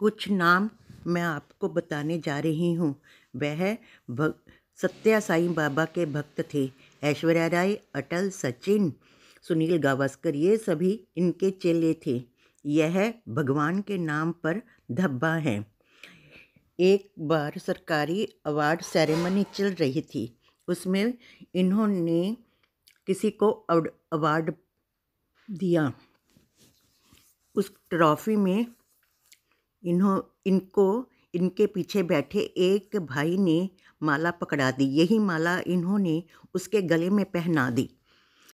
कुछ नाम मैं आपको बताने जा रही हूँ वह भग सत्या साईं बाबा के भक्त थे ऐश्वर्या राय अटल सचिन सुनील गावस्कर ये सभी इनके चेले थे यह भगवान के नाम पर धब्बा है एक बार सरकारी अवार्ड सेरेमनी चल रही थी उसमें इन्होंने किसी को अवार्ड दिया उस ट्रॉफी में इन्हों इनको इनके पीछे बैठे एक भाई ने माला पकड़ा दी यही माला इन्होंने उसके गले में पहना दी